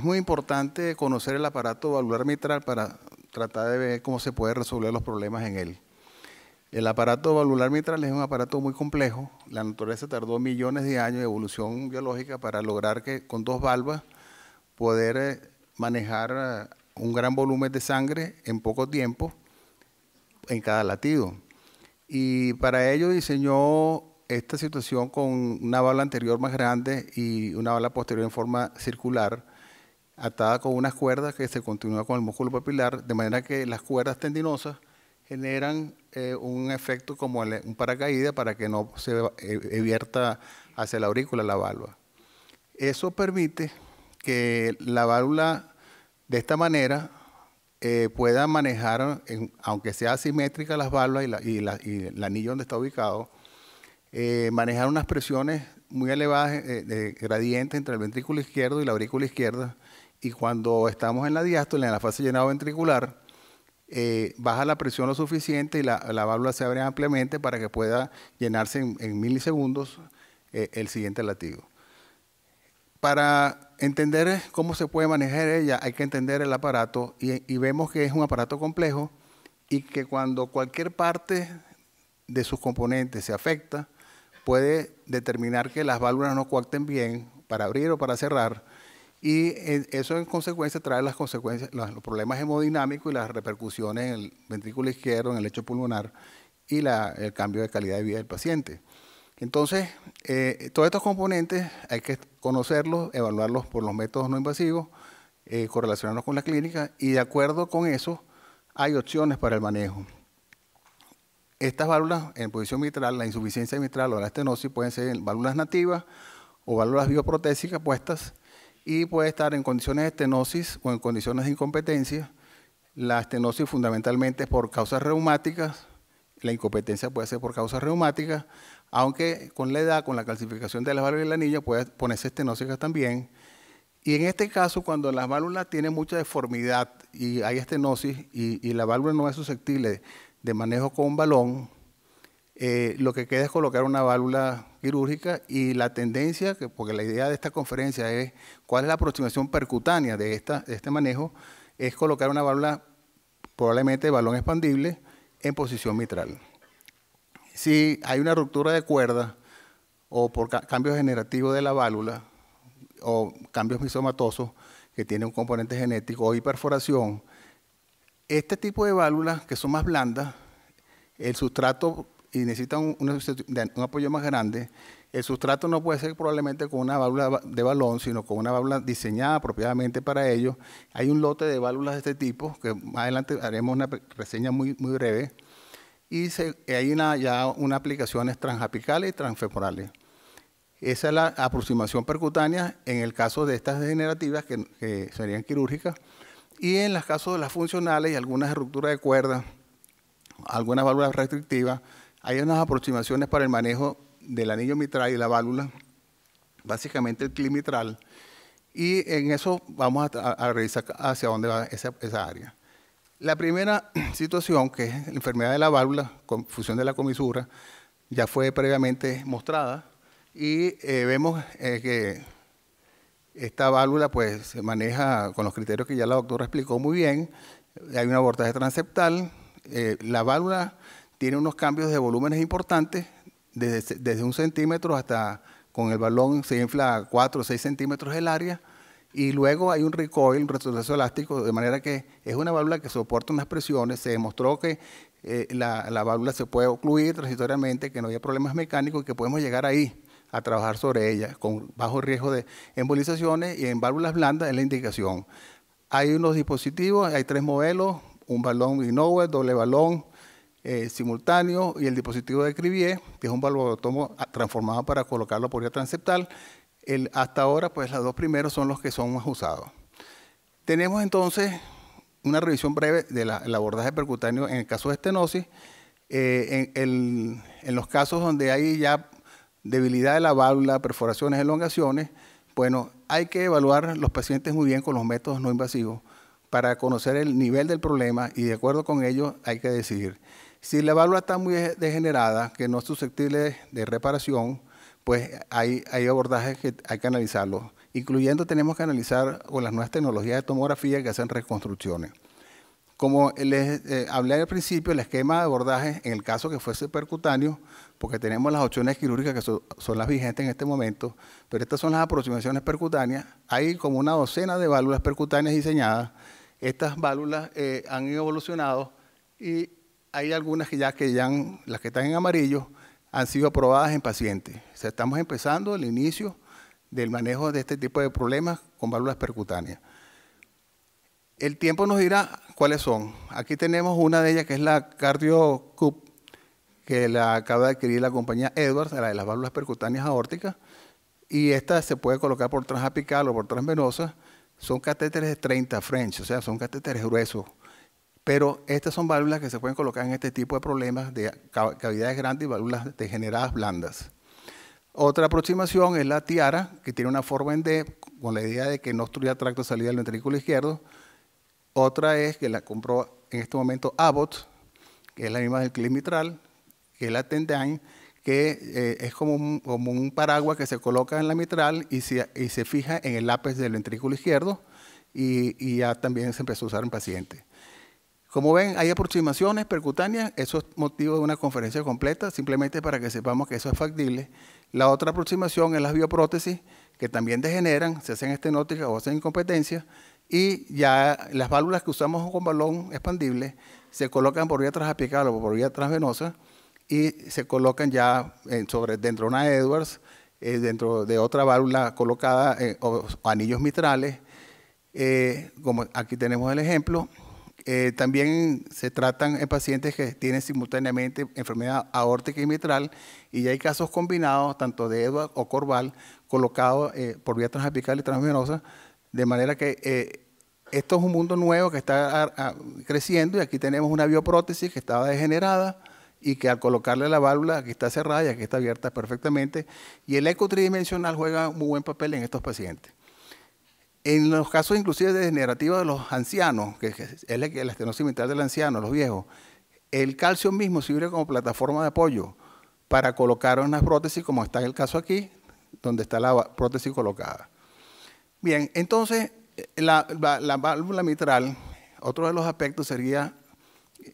es muy importante conocer el aparato valvular mitral para tratar de ver cómo se puede resolver los problemas en él. El aparato valvular mitral es un aparato muy complejo. La naturaleza tardó millones de años de evolución biológica para lograr que con dos valvas poder eh, manejar eh, un gran volumen de sangre en poco tiempo en cada latido. Y para ello diseñó esta situación con una bala anterior más grande y una bala posterior en forma circular atada con unas cuerdas que se continúa con el músculo papilar, de manera que las cuerdas tendinosas generan eh, un efecto como un paracaídas para que no se eh, evierta hacia la aurícula la válvula. Eso permite que la válvula de esta manera eh, pueda manejar, aunque sea asimétrica las válvulas y, el anillo donde está ubicado, manejar unas presiones muy elevadas de gradiente entre el ventrículo izquierdo y la aurícula izquierda, y cuando estamos en la diástole, en la fase llenado ventricular, eh, baja la presión lo suficiente y la, válvula se abre ampliamente para que pueda llenarse en, milisegundos eh, el siguiente latido. Para entender cómo se puede manejar ella, hay que entender el aparato y, y vemos que es un aparato complejo y que cuando cualquier parte de sus componentes se afecta, puede determinar que las válvulas no coacten bien para abrir o para cerrar y eso en consecuencia trae las consecuencias, los, problemas hemodinámicos y las repercusiones en el ventrículo izquierdo, en el lecho pulmonar y el cambio de calidad de vida del paciente. Entonces, eh, todos estos componentes hay que conocerlos, evaluarlos por los métodos no invasivos, eh, correlacionarlos con la clínica y de acuerdo con eso hay opciones para el manejo. Estas válvulas en posición mitral, la insuficiencia mitral o la estenosis pueden ser válvulas nativas o válvulas bioprotésicas puestas y puede estar en condiciones de estenosis o en condiciones de incompetencia. La estenosis fundamentalmente es por causas reumáticas, la incompetencia puede ser por causas reumáticas, aunque con la edad, con la calcificación de las válvulas y la anillo puede ponerse estenosis también. Y en este caso, cuando las válvulas tienen mucha deformidad y hay estenosis y, y la válvula no es susceptible de manejo con un balón, eh, lo que queda es colocar una válvula quirúrgica y la tendencia, porque la idea de esta conferencia es cuál es la aproximación percutánea de, esta, este manejo, es colocar una válvula probablemente de balón expandible en posición mitral. Si hay una ruptura de cuerda o por cambio generativo de la válvula o cambios misomatosos que tienen un componente genético o hiperforación, este tipo de válvulas que son más blandas, el sustrato y necesitan un, apoyo más grande, el sustrato no puede ser probablemente con una válvula de balón, sino con una válvula diseñada apropiadamente para ello. Hay un lote de válvulas de este tipo, que más adelante haremos una reseña muy, muy breve, y se, hay una, ya unas aplicaciones transapicales y transfemorales. Esa es la aproximación percutánea en el caso de estas degenerativas, que, serían quirúrgicas, y en los casos de las funcionales y algunas rupturas de cuerda, algunas válvulas restrictivas, hay unas aproximaciones para el manejo del anillo mitral y la válvula, básicamente el climitral, y en eso vamos a, revisar hacia dónde va esa, área. La primera situación, que es la enfermedad de la válvula, confusión de la comisura, ya fue previamente mostrada y eh, vemos eh, que esta válvula pues se maneja con los criterios que ya la doctora explicó muy bien. Hay un abordaje transeptal. Eh, la válvula tiene unos cambios de volúmenes importantes, desde, desde un centímetro hasta con el balón se infla 4 o 6 centímetros el área, y luego hay un recoil, un retroceso elástico, de manera que es una válvula que soporta unas presiones. Se demostró que eh, la, válvula se puede ocluir transitoriamente, que no haya problemas mecánicos y que podemos llegar ahí a trabajar sobre ella con bajo riesgo de embolizaciones y en válvulas blandas es la indicación. Hay unos dispositivos, hay tres modelos, un balón Innova, doble balón, eh, simultáneo y el dispositivo de Cribier, que es un valvodotomo ah, transformado para colocarlo por vía transeptal. hasta ahora, pues las dos primeros son los que son más usados. Tenemos entonces una revisión breve del abordaje percutáneo en el caso de estenosis. Eh, en, en, los casos donde hay ya debilidad de la válvula, perforaciones, elongaciones, bueno, hay que evaluar los pacientes muy bien con los métodos no invasivos para conocer el nivel del problema y de acuerdo con ello hay que decidir. Si la válvula está muy degenerada, que no es susceptible de reparación, pues hay, abordajes que hay que analizarlos. Incluyendo tenemos que analizar con las nuevas tecnologías de tomografía que hacen reconstrucciones. Como les eh, hablé al principio, el esquema de abordaje, en el caso que fuese percutáneo, porque tenemos las opciones quirúrgicas que son las vigentes en este momento, pero estas son las aproximaciones percutáneas. Hay como una docena de válvulas percutáneas diseñadas. Estas válvulas eh, han evolucionado y hay algunas que ya que ya las que están en amarillo, han sido aprobadas en pacientes. estamos empezando el inicio del manejo de este tipo de problemas con válvulas percutáneas. El tiempo nos dirá cuáles son. Aquí tenemos una de ellas que es la CardioCup, que la acaba de adquirir la compañía Edwards, la de las válvulas percutáneas aórticas, y esta se puede colocar por transapical o por transvenosa. Son catéteres de 30 French, o sea, son catéteres gruesos, pero estas son válvulas que se pueden colocar en este tipo de problemas de cavidades grandes y válvulas degeneradas blandas. Otra aproximación es la tiara, que tiene una forma en D, con la idea de que no obstruya tracto de salida del ventrículo izquierdo. Otra es que la compró en este momento Abbott, que es la misma del clip mitral, que es la Tendine, que eh, es como un, como un, paraguas que se coloca en la mitral y se, fija en el lápiz del ventrículo izquierdo, y, y ya también se empezó a usar en pacientes. Como ven, hay aproximaciones percutáneas, eso es motivo de una conferencia completa, simplemente para que sepamos que eso es factible. La otra aproximación es las bioprótesis, que también degeneran, se hacen estenóticas o hacen incompetencia, y ya las válvulas que usamos con balón expandible se colocan por vía transapical o por vía transvenosa y se colocan ya eh, dentro de una Edwards, eh, dentro de otra válvula colocada, eh, o, anillos mitrales. como aquí tenemos el ejemplo, eh, también se tratan en pacientes que tienen simultáneamente enfermedad aórtica y mitral y ya hay casos combinados, tanto de Edwards o Corval, colocados eh, por vía transapical y transvenosa, de manera que eh, esto es un mundo nuevo que está ah, ah, creciendo y aquí tenemos una bioprótesis que estaba degenerada y que al colocarle la válvula, aquí está cerrada y aquí está abierta perfectamente, y el eco tridimensional juega un muy buen papel en estos pacientes. En los casos inclusive degenerativos de los ancianos, que es el, estenosis mitral del anciano, los viejos, el calcio mismo sirve como plataforma de apoyo para colocar una prótesis, como está en el caso aquí, donde está la prótesis colocada. Bien, entonces eh, la, válvula mitral, otro de los aspectos sería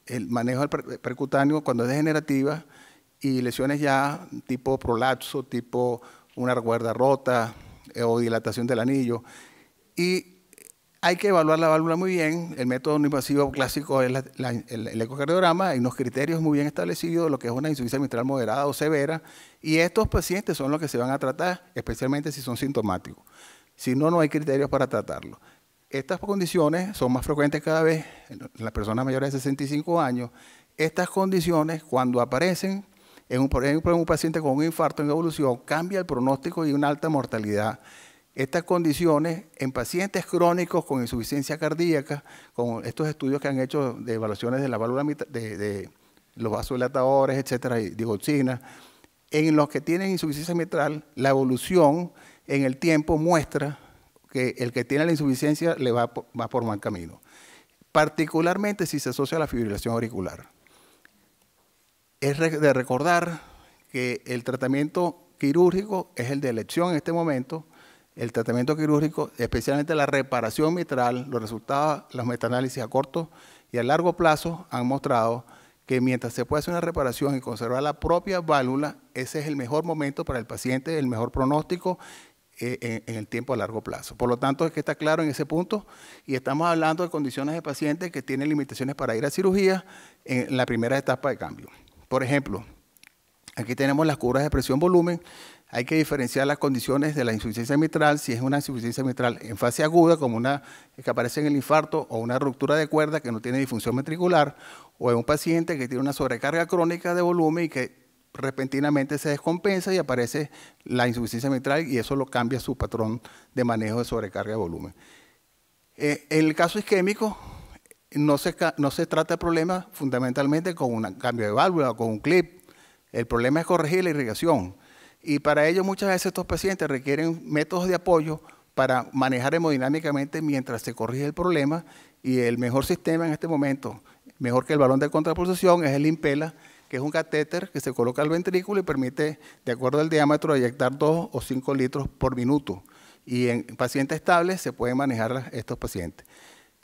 el manejo del eh, percutáneo cuando es degenerativa y lesiones ya tipo prolapso, tipo una cuerda rota eh, o dilatación del anillo. Y hay que evaluar la válvula muy bien. El método no invasivo clásico es el, ecocardiograma. y unos criterios muy bien establecidos de lo que es una insuficiencia mitral moderada o severa. Y estos pacientes son los que se van a tratar, especialmente si son sintomáticos. Si no, no hay criterios para tratarlo. Estas condiciones son más frecuentes cada vez en las personas mayores de 65 años. Estas condiciones, cuando aparecen en un, en un paciente con un infarto en evolución, cambia el pronóstico y una alta mortalidad estas condiciones en pacientes crónicos con insuficiencia cardíaca, con estos estudios que han hecho de evaluaciones de la válvula de, de los vasodilatadores, etcétera, y digoxina, en los que tienen insuficiencia mitral, la evolución en el tiempo muestra que el que tiene la insuficiencia le va, va por mal camino, particularmente si se asocia a la fibrilación auricular. Es de recordar que el tratamiento quirúrgico es el de elección en este momento, el tratamiento quirúrgico, especialmente la reparación mitral, los resultados, los metaanálisis a corto y a largo plazo han mostrado que mientras se puede hacer una reparación y conservar la propia válvula, ese es el mejor momento para el paciente, el mejor pronóstico eh, en, en, el tiempo a largo plazo. Por lo tanto, es que está claro en ese punto y estamos hablando de condiciones de pacientes que tienen limitaciones para ir a cirugía en la primera etapa de cambio. Por ejemplo, aquí tenemos las curvas de presión-volumen, hay que diferenciar las condiciones de la insuficiencia mitral, si es una insuficiencia mitral en fase aguda, como una eh, que aparece en el infarto, o una ruptura de cuerda que no tiene disfunción ventricular, o es un paciente que tiene una sobrecarga crónica de volumen y que repentinamente se descompensa y aparece la insuficiencia mitral y eso lo cambia su patrón de manejo de sobrecarga de volumen. en eh, el caso isquémico, no se, no se trata el problema fundamentalmente con un cambio de válvula o con un clip. El problema es corregir la irrigación y para ello muchas veces estos pacientes requieren métodos de apoyo para manejar hemodinámicamente mientras se corrige el problema y el mejor sistema en este momento, mejor que el balón de contrapulsación, es el impela, que es un catéter que se coloca al ventrículo y permite, de acuerdo al diámetro, eyectar 2 o 5 litros por minuto. Y en pacientes estables se pueden manejar estos pacientes.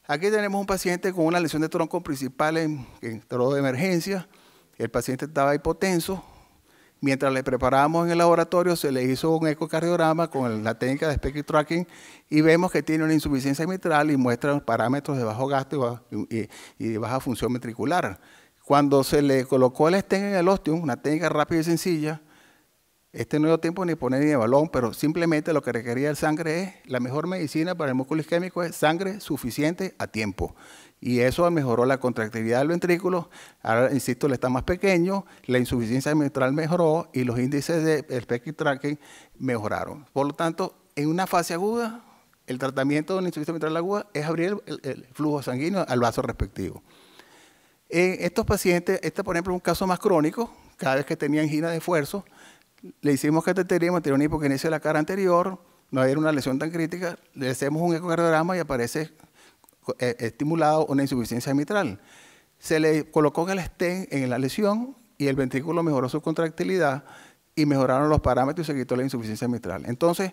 Aquí tenemos un paciente con una lesión de tronco principal en, en de emergencia. El paciente estaba hipotenso, Mientras le preparábamos en el laboratorio, se le hizo un ecocardiograma con la técnica de speckle tracking y vemos que tiene una insuficiencia mitral y muestra parámetros de bajo gasto y, de baja función ventricular. Cuando se le colocó el estén en el ostium, una técnica rápida y sencilla, este no dio tiempo ni poner ni de balón, pero simplemente lo que requería el sangre es, la mejor medicina para el músculo isquémico es sangre suficiente a tiempo y eso mejoró la contractividad del ventrículo. Ahora, insisto, le está más pequeño, la insuficiencia mitral mejoró y los índices de y tracking mejoraron. Por lo tanto, en una fase aguda, el tratamiento de una insuficiencia mitral aguda es abrir el, flujo sanguíneo al vaso respectivo. En estos pacientes, este por ejemplo es un caso más crónico, cada vez que tenía angina de esfuerzo, le hicimos catetería, tenía una de la cara anterior, no había una lesión tan crítica, le hacemos un ecocardiograma y aparece eh, estimulado una insuficiencia mitral. Se le colocó el stent en la lesión y el ventrículo mejoró su contractilidad y mejoraron los parámetros y se quitó la insuficiencia mitral. Entonces,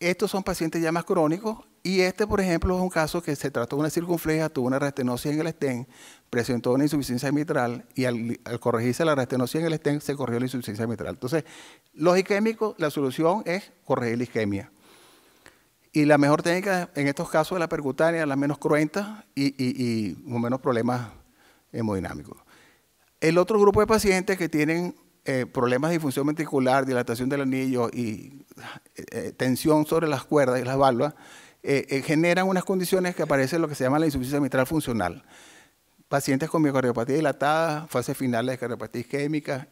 estos son pacientes ya más crónicos y este, por ejemplo, es un caso que se trató de una circunfleja, tuvo una restenosis en el estén, presentó una insuficiencia mitral y al, corregirse la restenosis en el estén se corrió la insuficiencia mitral. Entonces, los isquémicos, la solución es corregir la isquemia. Y la mejor técnica en estos casos es la percutánea, la menos cruenta y, menos problemas hemodinámicos. El otro grupo de pacientes que tienen eh, problemas de función ventricular, dilatación del anillo y eh, eh, tensión sobre las cuerdas y las válvulas, generan unas condiciones que aparecen lo que se llama la insuficiencia mitral funcional. Pacientes con miocardiopatía dilatada, fases finales de cardiopatía isquémica,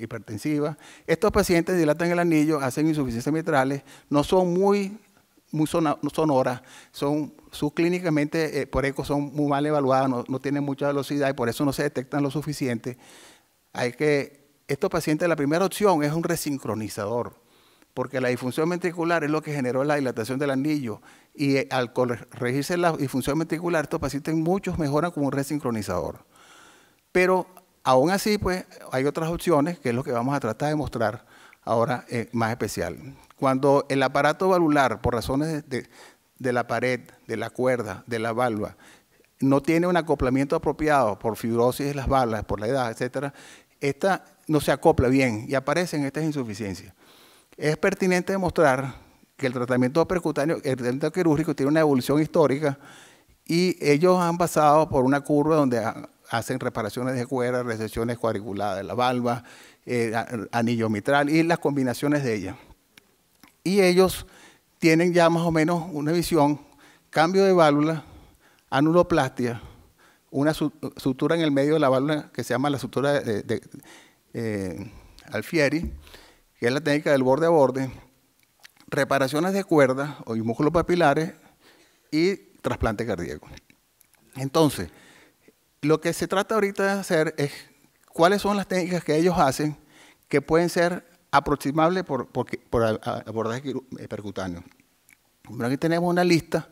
hipertensiva. Estos pacientes dilatan el anillo, hacen insuficiencias mitrales, no son muy muy sonoras, son subclínicamente eh, por eco son muy mal evaluadas, no, tienen mucha velocidad y por eso no se detectan lo suficiente. Hay que, estos pacientes, la primera opción es un resincronizador, porque la disfunción ventricular es lo que generó la dilatación del anillo y eh, al corregirse la disfunción ventricular, estos pacientes muchos mejoran con un resincronizador. Pero aún así, pues, hay otras opciones, que es lo que vamos a tratar de mostrar ahora es eh, más especial. Cuando el aparato valular, por razones de, la pared, de la cuerda, de la valva, no tiene un acoplamiento apropiado por fibrosis de las balas, por la edad, etcétera, esta no se acopla bien y aparecen estas insuficiencias. Es pertinente demostrar que el tratamiento percutáneo, el tratamiento quirúrgico tiene una evolución histórica y ellos han pasado por una curva donde hacen reparaciones de cuerda, resecciones cuadriculadas de la valva, eh, anillo mitral y las combinaciones de ellas. Y ellos tienen ya más o menos una visión, cambio de válvula, anuloplastia, una sutura en el medio de la válvula que se llama la sutura de, eh, Alfieri, que es la técnica del borde a borde, reparaciones de cuerdas o músculos papilares y trasplante cardíaco. Entonces, lo que se trata ahorita de hacer es cuáles son las técnicas que ellos hacen que pueden ser aproximables por, por, por abordaje percutáneo. aquí tenemos una lista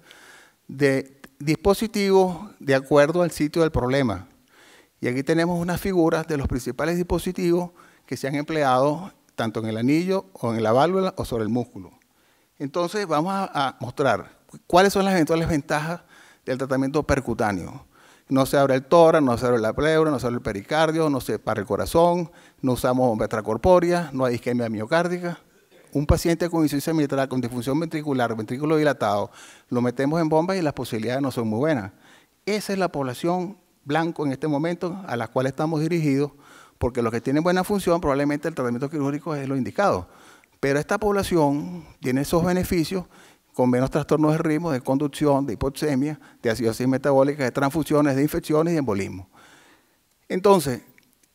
de dispositivos de acuerdo al sitio del problema. Y aquí tenemos unas figuras de los principales dispositivos que se han empleado tanto en el anillo o en la válvula o sobre el músculo. Entonces vamos a mostrar cuáles son las eventuales ventajas del tratamiento percutáneo. No se abre el tórax, no se abre la pleura, no se abre el pericardio, no se para el corazón, no usamos bombas corpórea, no hay isquemia miocárdica. Un paciente con insuficiencia mitral, con disfunción ventricular, ventrículo dilatado, lo metemos en bombas y las posibilidades no son muy buenas. Esa es la población blanco en este momento a la cual estamos dirigidos, porque los que tienen buena función probablemente el tratamiento quirúrgico es lo indicado. Pero esta población tiene esos beneficios con menos trastornos de ritmo, de conducción, de hipoxemia, de acidosis metabólica, de transfusiones, de infecciones y de embolismo. Entonces,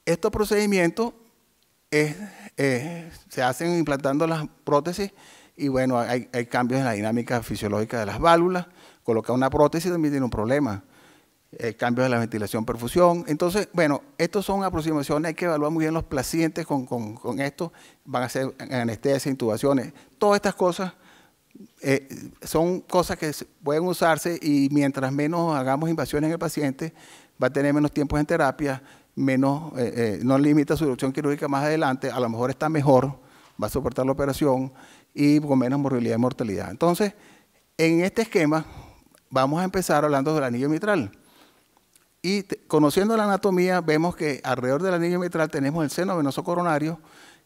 estos procedimientos se hacen implantando las prótesis y bueno, hay, cambios en la dinámica fisiológica de las válvulas. Colocar una prótesis también tiene un problema. Eh, cambios en la ventilación, perfusión. Entonces, bueno, estos son aproximaciones, hay que evaluar muy bien los pacientes con, con, con esto. Van a hacer anestesias, intubaciones, todas estas cosas eh, son cosas que pueden usarse y mientras menos hagamos invasiones en el paciente, va a tener menos tiempos en terapia, menos, eh, eh, no limita su opción quirúrgica más adelante, a lo mejor está mejor, va a soportar la operación y con menos morbilidad y mortalidad. Entonces, en este esquema vamos a empezar hablando del anillo mitral. Y conociendo la anatomía, vemos que alrededor del anillo mitral tenemos el seno venoso coronario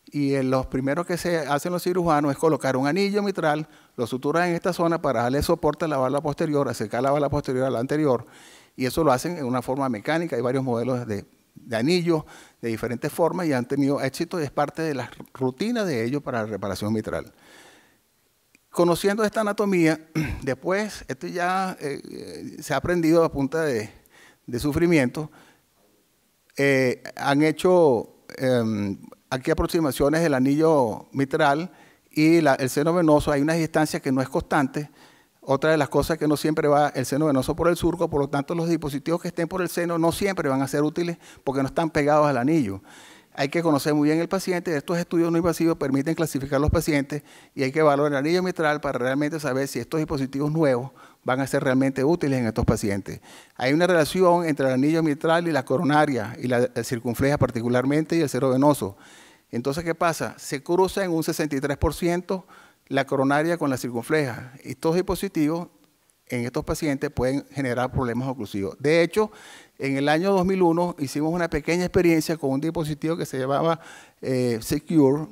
y en los primeros que se hacen los cirujanos es colocar un anillo mitral lo suturan en esta zona para darle soporte a la bala posterior, acercar la bala posterior a la anterior, y eso lo hacen en una forma mecánica. Hay varios modelos de, anillos de diferentes formas y han tenido éxito y es parte de la rutina de ellos para la reparación mitral. Conociendo esta anatomía, después, esto ya eh, eh, se ha aprendido a punta de, sufrimiento, eh, han hecho em, aquí aproximaciones del anillo mitral, y el seno venoso, hay una distancia que no es constante. Otra de las cosas que no siempre va el seno venoso por el surco, por lo tanto los dispositivos que estén por el seno no siempre van a ser útiles porque no están pegados al anillo. Hay que conocer muy bien el paciente, estos estudios no invasivos permiten clasificar los pacientes y hay que valorar el anillo mitral para realmente saber si estos dispositivos nuevos van a ser realmente útiles en estos pacientes. Hay una relación entre el anillo mitral y la coronaria y la eh, circunfleja particularmente y el seno venoso. Entonces, ¿qué pasa? Se cruza en un 63% la coronaria con la circunfleja. Estos dispositivos en estos pacientes pueden generar problemas oclusivos. De hecho, en el año 2001 hicimos una pequeña experiencia con un dispositivo que se llamaba eh, Secure,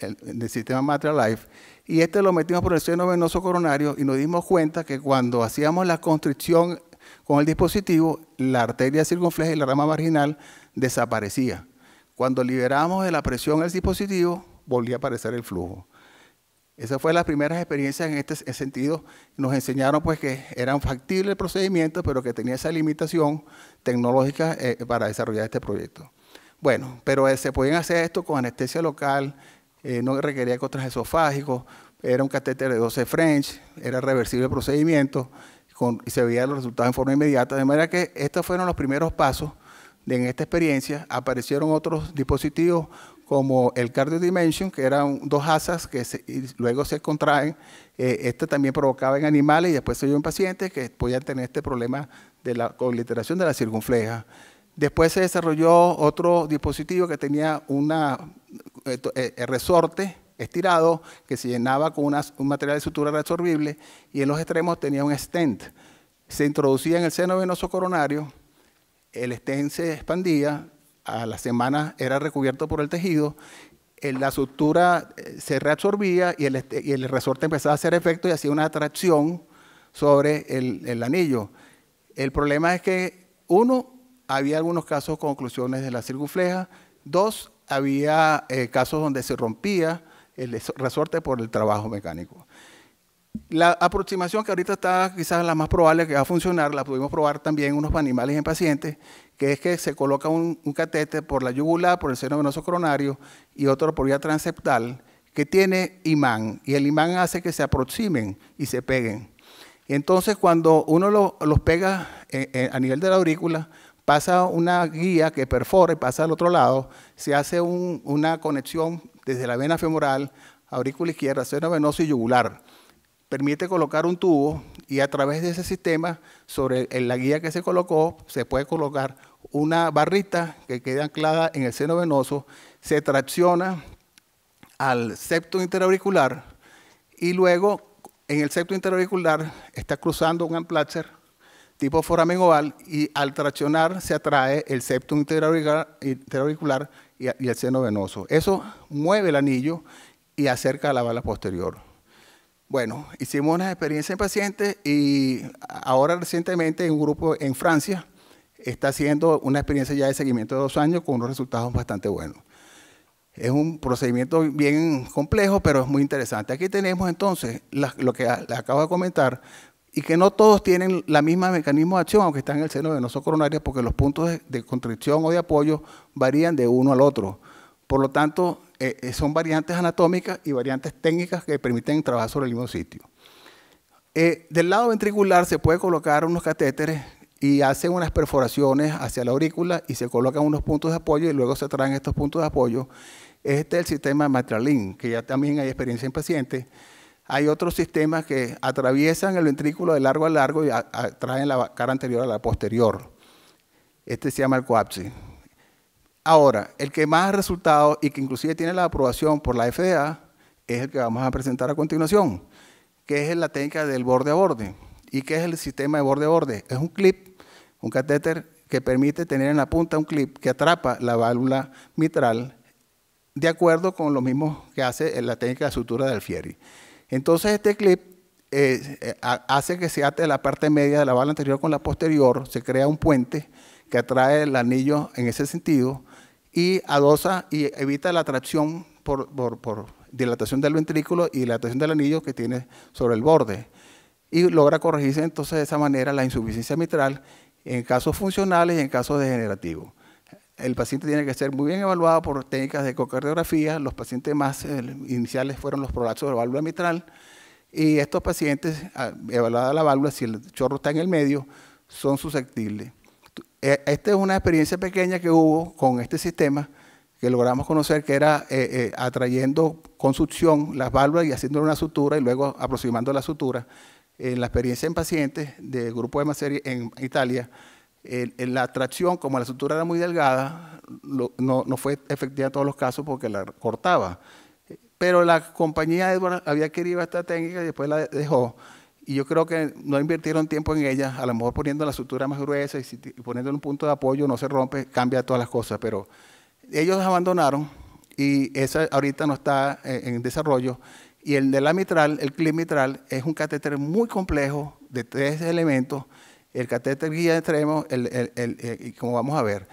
el, del sistema Life, y este lo metimos por el seno venoso coronario y nos dimos cuenta que cuando hacíamos la constricción con el dispositivo, la arteria circunfleja y la rama marginal desaparecía. Cuando liberamos de la presión el dispositivo, volvía a aparecer el flujo. Esas fue las primeras experiencias en este sentido. Nos enseñaron pues que era factible el procedimiento, pero que tenía esa limitación tecnológica eh, para desarrollar este proyecto. Bueno, pero eh, se podían hacer esto con anestesia local, eh, no requería contras esofágicos, era un catéter de 12 French, era reversible el procedimiento y se veían los resultados en forma inmediata. De manera que estos fueron los primeros pasos en esta experiencia aparecieron otros dispositivos como el Cardio Dimension, que eran dos asas que luego se contraen. Eh, este también provocaba en animales y después se dio en pacientes que podían tener este problema de la coliteración de la circunfleja. Después se desarrolló otro dispositivo que tenía un eh, eh, resorte estirado que se llenaba con un material de sutura resorbible y en los extremos tenía un stent. Se introducía en el seno venoso coronario el estén se expandía, a la semana era recubierto por el tejido, la sutura eh, se reabsorbía este, y el, resorte empezaba a hacer efecto y hacía una atracción sobre el, anillo. El problema es que, uno, había algunos casos con oclusiones de la circunfleja, dos, había eh, casos donde se rompía el resorte por el trabajo mecánico. La aproximación que ahorita está quizás la más probable que va a funcionar, la pudimos probar también unos animales en pacientes, que es que se coloca un, catéter por la yugular, por el seno venoso coronario y otro por vía transeptal, que tiene imán, y el imán hace que se aproximen y se peguen. Entonces, cuando uno los pega eh, eh, a nivel de la aurícula, pasa una guía que perfora y pasa al otro lado, se hace una conexión desde la vena femoral, aurícula izquierda, seno venoso y yugular permite colocar un tubo y a través de ese sistema, sobre la guía que se colocó, se puede colocar una barrita que queda anclada en el seno venoso, se tracciona al septo interauricular y luego en el septo interauricular está cruzando un amplácer tipo foramen oval y al traccionar se atrae el septo interauricular, y, y el seno venoso. Eso mueve el anillo y acerca la bala posterior. Bueno, hicimos una experiencia en pacientes y ahora recientemente un grupo en Francia está haciendo una experiencia ya de seguimiento de dos años con unos resultados bastante buenos. Es un procedimiento bien complejo, pero es muy interesante. Aquí tenemos entonces lo que acabo de comentar y que no todos tienen la misma mecanismo de acción, aunque están en el seno de nosotros coronarios, porque los puntos de, de o de apoyo varían de uno al otro. Por lo tanto, eh, eh, son variantes anatómicas y variantes técnicas que permiten trabajar sobre el mismo sitio. Eh, del lado ventricular se puede colocar unos catéteres y hacen unas perforaciones hacia la aurícula y se colocan unos puntos de apoyo y luego se traen estos puntos de apoyo. Este es el sistema Matralin, que ya también hay experiencia en pacientes. Hay otros sistemas que atraviesan el ventrículo de largo a largo y atraen la cara anterior a la posterior. Este se llama el coapsis. Ahora, el que más resultado y que inclusive tiene la aprobación por la FDA es el que vamos a presentar a continuación, que es la técnica del borde a borde. ¿Y qué es el sistema de borde a borde? Es un clip, un catéter que permite tener en la punta un clip que atrapa la válvula mitral de acuerdo con lo mismo que hace la técnica de sutura de Alfieri. Entonces este clip eh, eh, hace que se ate la parte media de la válvula anterior con la posterior, se crea un puente que atrae el anillo en ese sentido, y adosa y evita la atracción por, dilatación del ventrículo y dilatación del anillo que tiene sobre el borde. Y logra corregirse entonces de esa manera la insuficiencia mitral en casos funcionales y en casos degenerativos. El paciente tiene que ser muy bien evaluado por técnicas de ecocardiografía. Los pacientes más eh, iniciales fueron los prolapsos de válvula mitral. Y estos pacientes, ah, evaluada la válvula, si el chorro está en el medio, son susceptibles. Eh, esta es una experiencia pequeña que hubo con este sistema que logramos conocer que era eh, eh, atrayendo con succión las válvulas y haciendo una sutura y luego aproximando la sutura. En la experiencia en pacientes del grupo de serie en Italia, la atracción, como la sutura era muy delgada, no, fue efectiva en todos los casos porque la cortaba. Pero la compañía Edward había querido esta técnica y después la dejó. Y yo creo que no invirtieron tiempo en ella, a lo mejor poniendo la estructura más gruesa y, poniendo poniéndole un punto de apoyo, no se rompe, cambia todas las cosas, pero ellos abandonaron y esa ahorita no está eh, en, desarrollo. Y el de la mitral, el clip mitral, es un catéter muy complejo de tres elementos, el catéter guía extremo, el, el, el, como vamos a ver.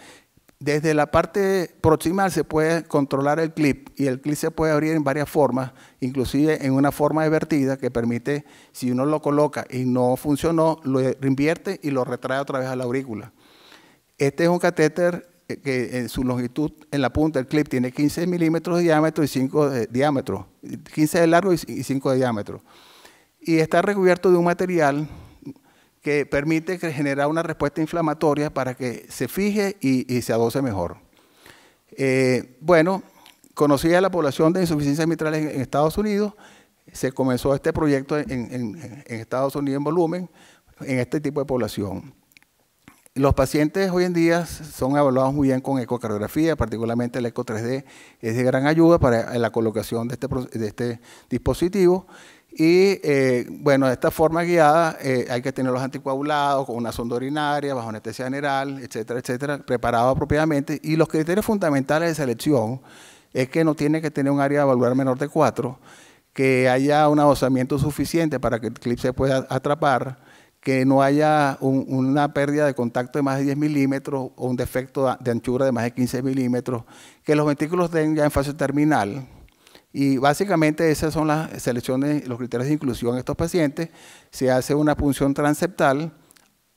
Desde la parte proximal se puede controlar el clip y el clip se puede abrir en varias formas, inclusive en una forma divertida que permite, si uno lo coloca y no funcionó, lo invierte y lo retrae otra vez a la aurícula. Este es un catéter eh, que en su longitud, en la punta, del clip tiene 15 milímetros de diámetro y 5 de diámetro, 15 de largo y 5 de diámetro. Y está recubierto de un material que permite generar una respuesta inflamatoria para que se fije y, se adose mejor. Eh, bueno, conocida la población de insuficiencia mitral en, Estados Unidos, se comenzó este proyecto en, Estados Unidos en volumen, en este tipo de población. Los pacientes hoy en día son evaluados muy bien con ecocardiografía, particularmente el eco 3D es de gran ayuda para la colocación de este, este dispositivo. Y eh, bueno, de esta forma guiada eh, hay que tener los anticoagulados con una sonda urinaria, bajo anestesia general, etcétera, etcétera, preparado apropiadamente. Y los criterios fundamentales de selección es que no tiene que tener un área de valvular menor de 4, que haya un adosamiento suficiente para que el clip se pueda atrapar, que no haya una pérdida de contacto de más de 10 milímetros o un defecto de anchura de más de 15 milímetros, que los ventículos estén ya en fase terminal, y básicamente esas son las selecciones, los criterios de inclusión de estos pacientes. Se hace una punción transeptal,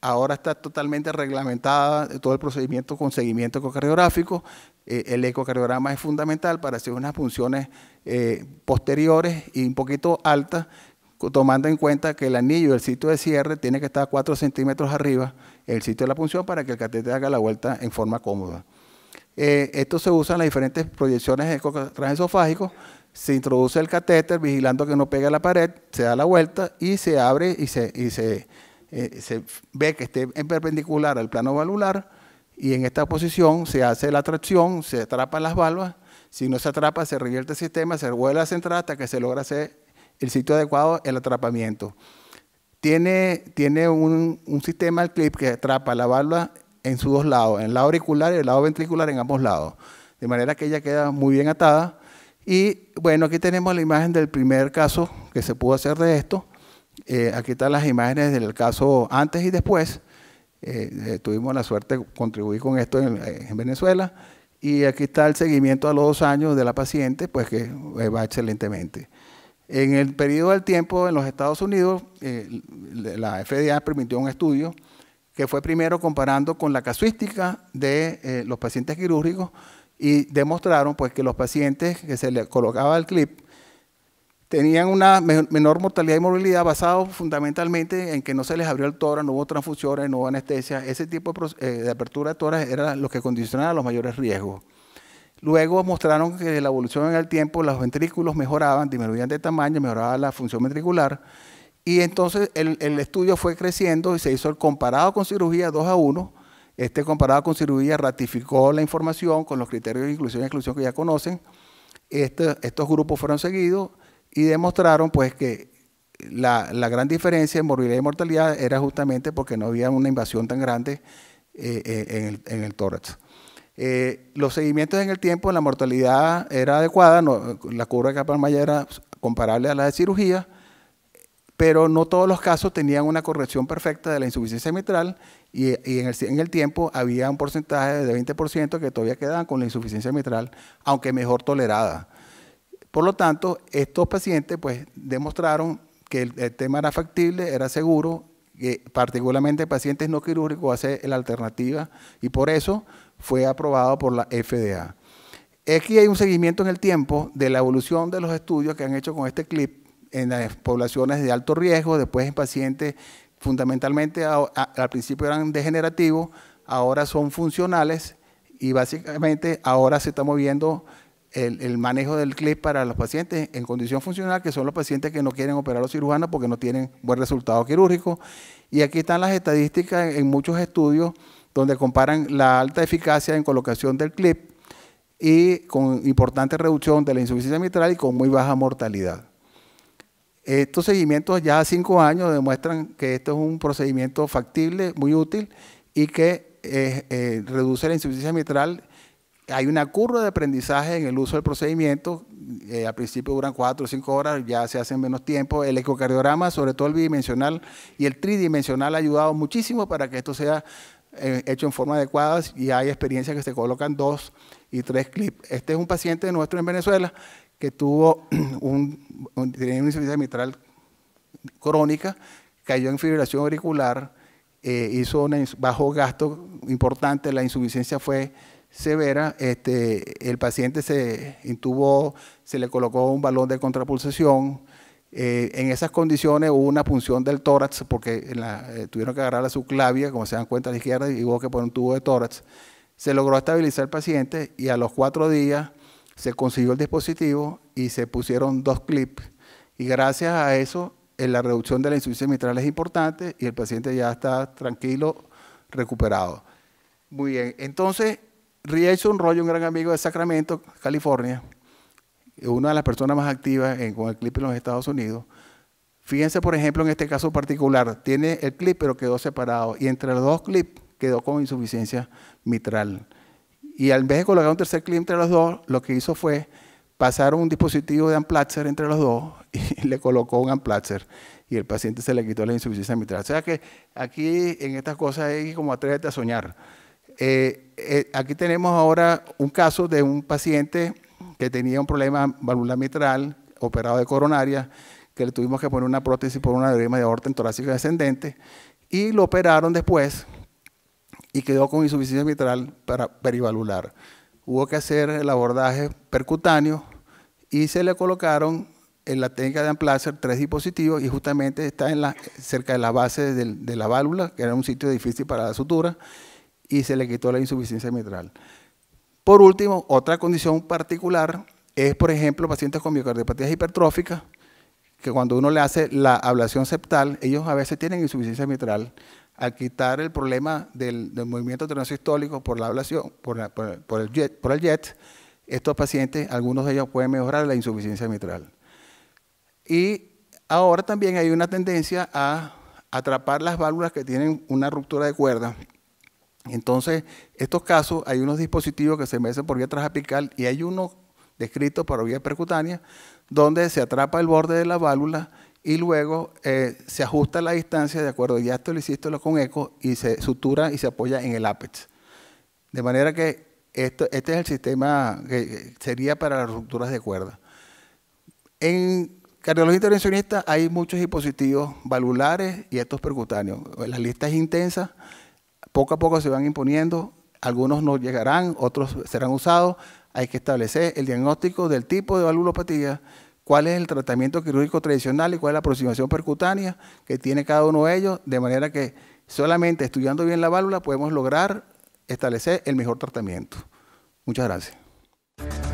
ahora está totalmente reglamentada todo el procedimiento con seguimiento ecocardiográfico. Eh, el ecocardiograma es fundamental para hacer unas punciones eh, posteriores y un poquito altas, tomando en cuenta que el anillo, del sitio de cierre, tiene que estar 4 centímetros arriba, el sitio de la punción, para que el catéter haga la vuelta en forma cómoda. Eh, esto se usa en las diferentes proyecciones transesofágicos se introduce el catéter vigilando que no pegue a la pared, se da la vuelta y se abre y se, se, eh, se ve que esté en perpendicular al plano valvular y en esta posición se hace la tracción, se atrapa las valvas, si no se atrapa se revierte el sistema, se vuelve a centrar hasta que se logra hacer el sitio adecuado, el atrapamiento. Tiene, tiene un, sistema, el clip, que atrapa la válvula en sus dos lados, en el lado auricular y el lado ventricular en ambos lados, de manera que ella queda muy bien atada y bueno, aquí tenemos la imagen del primer caso que se pudo hacer de esto. Eh, aquí están las imágenes del caso antes y después. Eh, eh, tuvimos la suerte de contribuir con esto en, en, Venezuela. Y aquí está el seguimiento a los dos años de la paciente, pues que va excelentemente. En el periodo del tiempo en los Estados Unidos, la FDA permitió un estudio que fue primero comparando con la casuística de los pacientes quirúrgicos y demostraron pues, que los pacientes que se les colocaba el clip tenían una menor mortalidad y movilidad basado fundamentalmente en que no se les abrió el tórax, no hubo transfusiones, no hubo anestesia. Ese tipo eh, de, apertura de tórax era lo que condicionaba los mayores riesgos. Luego mostraron que la evolución en el tiempo, los ventrículos mejoraban, disminuían de tamaño, mejoraba la función ventricular. Y entonces el, el estudio fue creciendo y se hizo el comparado con cirugía 2 a 1 este comparado con cirugía ratificó la información con los criterios de inclusión y exclusión que ya conocen. Este, estos grupos fueron seguidos y demostraron pues que la, gran diferencia en morbilidad y mortalidad era justamente porque no había una invasión tan grande eh, eh, en, el, tórax. Eh, los seguimientos en el tiempo la mortalidad era adecuada, la curva de capa meier era comparable a la de cirugía, pero no todos los casos tenían una corrección perfecta de la insuficiencia mitral y, en, el, tiempo había un porcentaje de 20% que todavía quedaban con la insuficiencia mitral, aunque mejor tolerada. Por lo tanto, estos pacientes pues demostraron que el, tema era factible, era seguro, que particularmente pacientes no quirúrgicos hace la alternativa y por eso fue aprobado por la FDA. Aquí hay un seguimiento en el tiempo de la evolución de los estudios que han hecho con este clip en las poblaciones de alto riesgo, después en pacientes fundamentalmente al principio eran degenerativos, ahora son funcionales y básicamente ahora se está moviendo el, manejo del clip para los pacientes en condición funcional, que son los pacientes que no quieren operar los cirujanos porque no tienen buen resultado quirúrgico. Y aquí están las estadísticas en muchos estudios donde comparan la alta eficacia en colocación del clip y con importante reducción de la insuficiencia mitral y con muy baja mortalidad. Estos seguimientos ya a cinco años demuestran que esto es un procedimiento factible, muy útil y que eh, eh, reduce la insuficiencia mitral. Hay una curva de aprendizaje en el uso del procedimiento. Eh, al principio duran cuatro o cinco horas, ya se hacen menos tiempo. El ecocardiograma, sobre todo el bidimensional y el tridimensional, ha ayudado muchísimo para que esto sea hecho en forma adecuada y hay experiencias que se colocan dos y tres clips. Este es un paciente nuestro en Venezuela que tuvo un, tenía una insuficiencia mitral crónica, cayó en fibrilación auricular, eh, hizo un bajo gasto importante, la insuficiencia fue severa, este, el paciente se intubó, se le colocó un balón de contrapulsación, eh, en esas condiciones hubo una punción del tórax porque eh, tuvieron que agarrar la subclavia, como se dan cuenta a la izquierda, y hubo que poner un tubo de tórax. Se logró estabilizar el paciente y a los cuatro días se consiguió el dispositivo y se pusieron dos clips. Y gracias a eso, eh, la reducción de la insuficiencia mitral es importante y el paciente ya está tranquilo, recuperado. Muy bien, entonces, un Rollo, un gran amigo de Sacramento, California, una de las personas más activas con el clip en los Estados Unidos. Fíjense, por ejemplo, en este caso particular, tiene el clip pero quedó separado y entre los dos clips quedó con insuficiencia mitral. Y al vez de colocar un tercer clip entre los dos, lo que hizo fue pasar un dispositivo de amplatzer entre los dos y le colocó un amplatzer y el paciente se le quitó la insuficiencia mitral. O sea que aquí en estas cosas es como atrévete a soñar. Eh, eh, aquí tenemos ahora un caso de un paciente que tenía un problema valvular mitral, operado de coronaria, que le tuvimos que poner una prótesis por una aneurisma de aorta en torácica descendente y lo operaron después y quedó con insuficiencia mitral para perivalular. Hubo que hacer el abordaje percutáneo y se le colocaron en la técnica de Amplacer tres dispositivos y justamente está en la, cerca de la base de, la válvula, que era un sitio difícil para la sutura, y se le quitó la insuficiencia mitral. Por último, otra condición particular es, por ejemplo, pacientes con miocardiopatías hipertróficas, que cuando uno le hace la ablación septal, ellos a veces tienen insuficiencia mitral, al quitar el problema del, movimiento transistólico por la ablación, por, el jet, por el jet, estos pacientes, algunos de ellos pueden mejorar la insuficiencia mitral. Y ahora también hay una tendencia a atrapar las válvulas que tienen una ruptura de cuerda. Entonces, estos casos, hay unos dispositivos que se mecen por vía transapical y hay uno descrito por vía percutánea, donde se atrapa el borde de la válvula y luego eh, se ajusta la distancia de acuerdo, ya esto lo hiciste con eco y se sutura y se apoya en el ápex. De manera que esto, este es el sistema que sería para las rupturas de cuerda. En cardiología intervencionista hay muchos dispositivos valvulares y estos percutáneos. La lista es intensa, poco a poco se van imponiendo, algunos no llegarán, otros serán usados. Hay que establecer el diagnóstico del tipo de valvulopatía, cuál es el tratamiento quirúrgico tradicional y cuál es la aproximación percutánea que tiene cada uno de ellos, de manera que solamente estudiando bien la válvula podemos lograr establecer el mejor tratamiento. Muchas gracias.